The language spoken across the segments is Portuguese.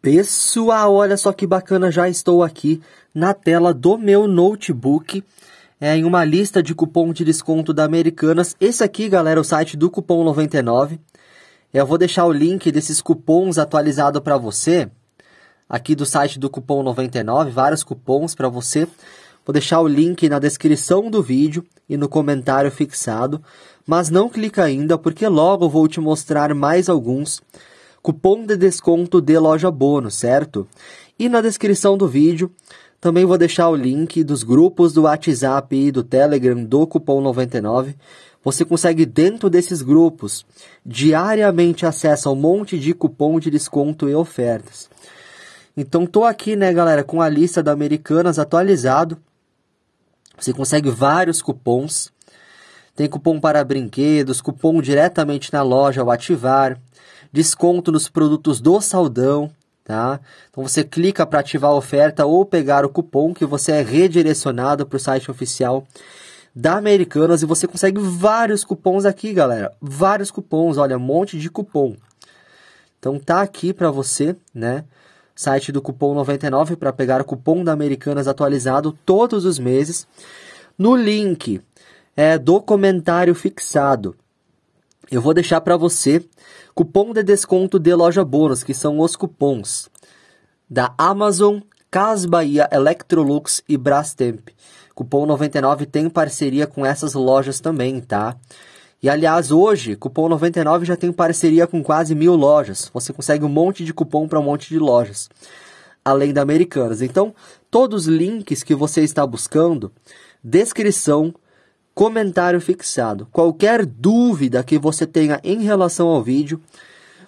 Pessoal, olha só que bacana, já estou aqui na tela do meu notebook é, em uma lista de cupom de desconto da Americanas. Esse aqui, galera, é o site do cupom 99. É, eu vou deixar o link desses cupons atualizado para você, aqui do site do cupom 99, vários cupons para você. Vou deixar o link na descrição do vídeo e no comentário fixado, mas não clica ainda porque logo vou te mostrar mais alguns cupom de desconto de loja bônus, certo? E na descrição do vídeo também vou deixar o link dos grupos do WhatsApp e do Telegram do Cupom 99. Você consegue, dentro desses grupos, diariamente a um monte de cupom de desconto e ofertas. Então, tô aqui, né, galera, com a lista da Americanas atualizado. Você consegue vários cupons. Tem cupom para brinquedos, cupom diretamente na loja ao ativar, desconto nos produtos do Saldão, tá? Então você clica para ativar a oferta ou pegar o cupom que você é redirecionado para o site oficial da Americanas e você consegue vários cupons aqui, galera. Vários cupons, olha, um monte de cupom. Então tá aqui para você, né? Site do cupom 99 para pegar o cupom da Americanas atualizado todos os meses. No link é, do comentário fixado. Eu vou deixar para você cupom de desconto de loja bônus, que são os cupons da Amazon, Cas Bahia, Electrolux e Brastemp. Cupom 99 tem parceria com essas lojas também, tá? E aliás, hoje, cupom 99 já tem parceria com quase mil lojas. Você consegue um monte de cupom para um monte de lojas, além da Americanas. Então, todos os links que você está buscando, descrição, comentário fixado. Qualquer dúvida que você tenha em relação ao vídeo,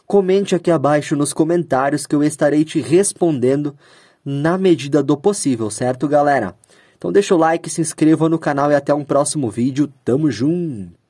comente aqui abaixo nos comentários que eu estarei te respondendo na medida do possível, certo, galera? Então deixa o like, se inscreva no canal e até um próximo vídeo. Tamo junto!